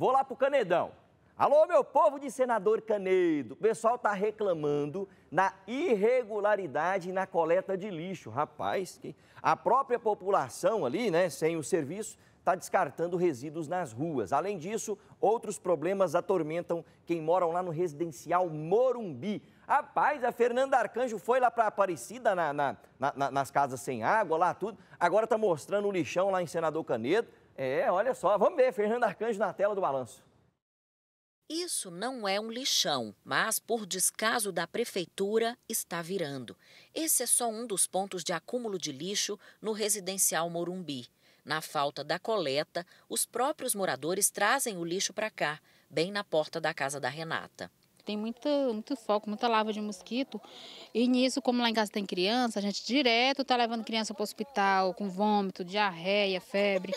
Vou lá para o Canedão. Alô, meu povo de senador Canedo. O pessoal tá reclamando na irregularidade na coleta de lixo. Rapaz, a própria população ali, né, sem o serviço, tá descartando resíduos nas ruas. Além disso, outros problemas atormentam quem mora lá no residencial Morumbi. Rapaz, a Fernanda Arcanjo foi lá para Aparecida, na, na, na, nas casas sem água, lá tudo. Agora tá mostrando o lixão lá em Senador Canedo é, olha só, vamos ver Fernando Arcanjo na tela do balanço. Isso não é um lixão, mas por descaso da prefeitura está virando. Esse é só um dos pontos de acúmulo de lixo no residencial Morumbi. Na falta da coleta, os próprios moradores trazem o lixo para cá, bem na porta da casa da Renata tem muita, muito foco, muita lava de mosquito. E nisso, como lá em casa tem criança, a gente direto tá levando criança para o hospital com vômito, diarreia, febre.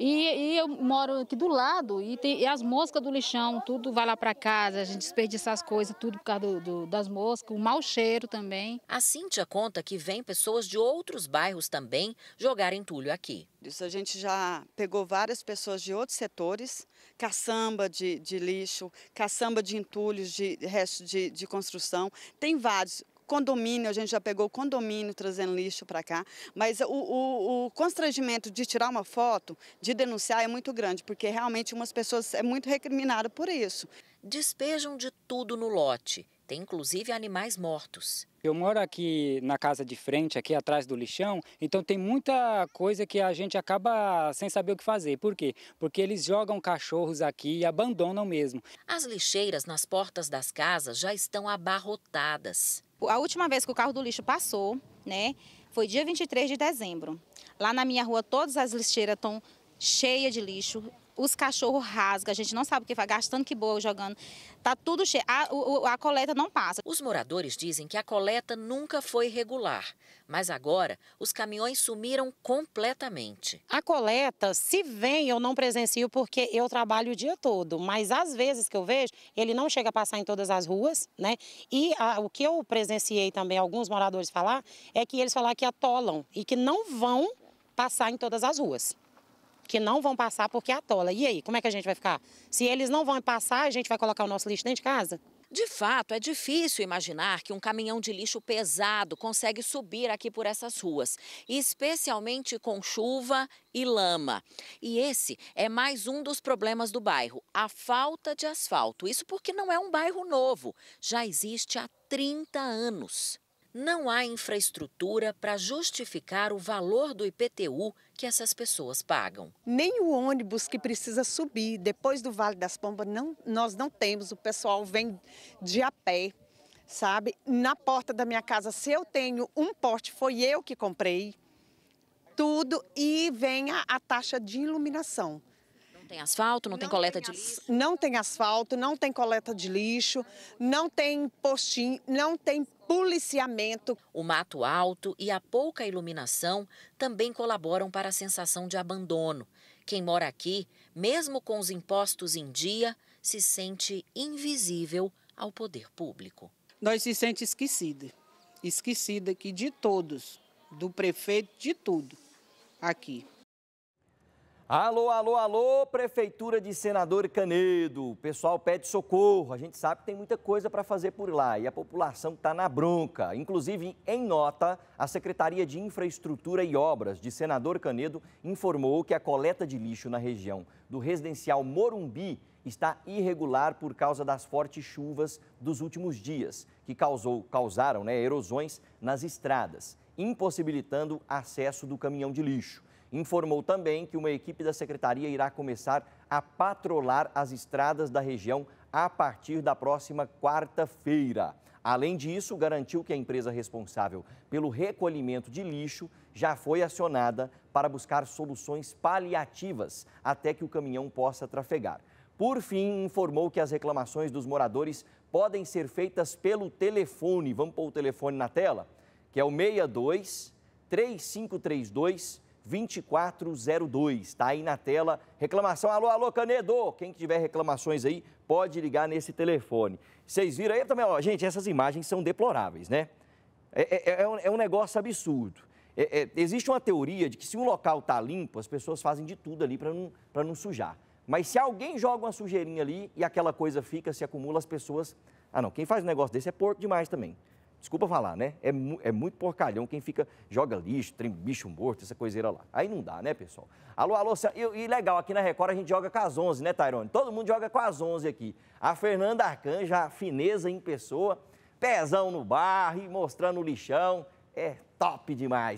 E, e eu moro aqui do lado e, tem, e as moscas do lixão, tudo vai lá para casa, a gente desperdiça as coisas, tudo por causa do, do, das moscas, o mau cheiro também. A Cíntia conta que vem pessoas de outros bairros também jogar entulho aqui. Isso a gente já pegou várias pessoas de outros setores caçamba de, de lixo, caçamba de entulhos de resto de, de construção. Tem vários condomínio, a gente já pegou condomínio trazendo lixo para cá, mas o, o, o, constrangimento de tirar uma foto, de denunciar é muito grande, porque realmente umas pessoas é muito recriminada por isso. Despejam de tudo no lote, tem inclusive animais mortos. Eu moro aqui na casa de frente, aqui atrás do lixão, então tem muita coisa que a gente acaba sem saber o que fazer. Por quê? Porque eles jogam cachorros aqui e abandonam mesmo. As lixeiras nas portas das casas já estão abarrotadas. A última vez que o carro do lixo passou, né, foi dia 23 de dezembro. Lá na minha rua, todas as lixeiras estão cheias de lixo os cachorros rasgam, a gente não sabe o que vai gastando, que boa jogando. Tá tudo cheio, a, a coleta não passa. Os moradores dizem que a coleta nunca foi regular, mas agora os caminhões sumiram completamente. A coleta, se vem, eu não presencio porque eu trabalho o dia todo, mas às vezes que eu vejo, ele não chega a passar em todas as ruas, né? E a, ah, o que eu presenciei também alguns moradores falar é que eles falaram que atolam e que não vão passar em todas as ruas que não vão passar porque é tola. E aí, como é que a gente vai ficar? Se eles não vão passar, a gente vai colocar o nosso lixo dentro de casa? De fato, é difícil imaginar que um caminhão de lixo pesado consegue subir aqui por essas ruas, especialmente com chuva e lama. E esse é mais um dos problemas do bairro, a falta de asfalto. Isso porque não é um bairro novo, já existe há 30 anos não há infraestrutura para justificar o valor do IPTU que essas pessoas pagam. Nem o ônibus que precisa subir depois do Vale das Pombas, não, nós não temos. O pessoal vem de a pé, sabe? Na porta da minha casa, se eu tenho um porte, foi eu que comprei tudo e vem a, a taxa de iluminação. Não tem asfalto, não, não tem coleta tem de lixo? Não tem asfalto, não tem coleta de lixo, não tem postinho, não tem policiamento. O mato alto e a pouca iluminação também colaboram para a sensação de abandono. Quem mora aqui, mesmo com os impostos em dia, se sente invisível ao poder público. Nós se sente esquecida, esquecida aqui de todos, do prefeito, de tudo aqui. Alô, alô, alô, Prefeitura de Senador Canedo. O pessoal pede socorro. A gente sabe que tem muita coisa para fazer por lá e a população está na bronca. Inclusive, em nota, a Secretaria de Infraestrutura e Obras de Senador Canedo informou que a coleta de lixo na região do residencial Morumbi está irregular por causa das fortes chuvas dos últimos dias, que causou, causaram né, erosões nas estradas, impossibilitando acesso do caminhão de lixo informou também que uma equipe da secretaria irá começar a patrolar as estradas da região a partir da próxima quarta-feira. Além disso, garantiu que a empresa responsável pelo recolhimento de lixo já foi acionada para buscar soluções paliativas até que o caminhão possa trafegar. Por fim, informou que as reclamações dos moradores podem ser feitas pelo telefone. Vamos pôr o telefone na tela? Que é o 62 3532 2402. Está aí na tela. Reclamação. Alô, alô, Canedo. Quem tiver reclamações aí, pode ligar nesse telefone. Vocês viram aí também, ó, gente, essas imagens são deploráveis, né? É, é, é, é um, é um, negócio absurdo. É, é, existe uma teoria de que se um local está limpo, as pessoas fazem de tudo ali para não, pra não sujar. Mas se alguém joga uma sujeirinha ali e aquela coisa fica, se acumula, as pessoas. Ah, não, quem faz um negócio desse é porco demais também. Desculpa falar, né? É, é muito porcalhão quem fica, joga lixo, trem bicho morto, essa coiseira lá. Aí não dá, né, pessoal? Alô, alô, e, e legal, aqui na Record a gente joga com as 11, né, Tairone? Todo mundo joga com as 11 aqui. A Fernanda Arcanja, a fineza em pessoa, pezão no bar e mostrando o lixão. É top demais.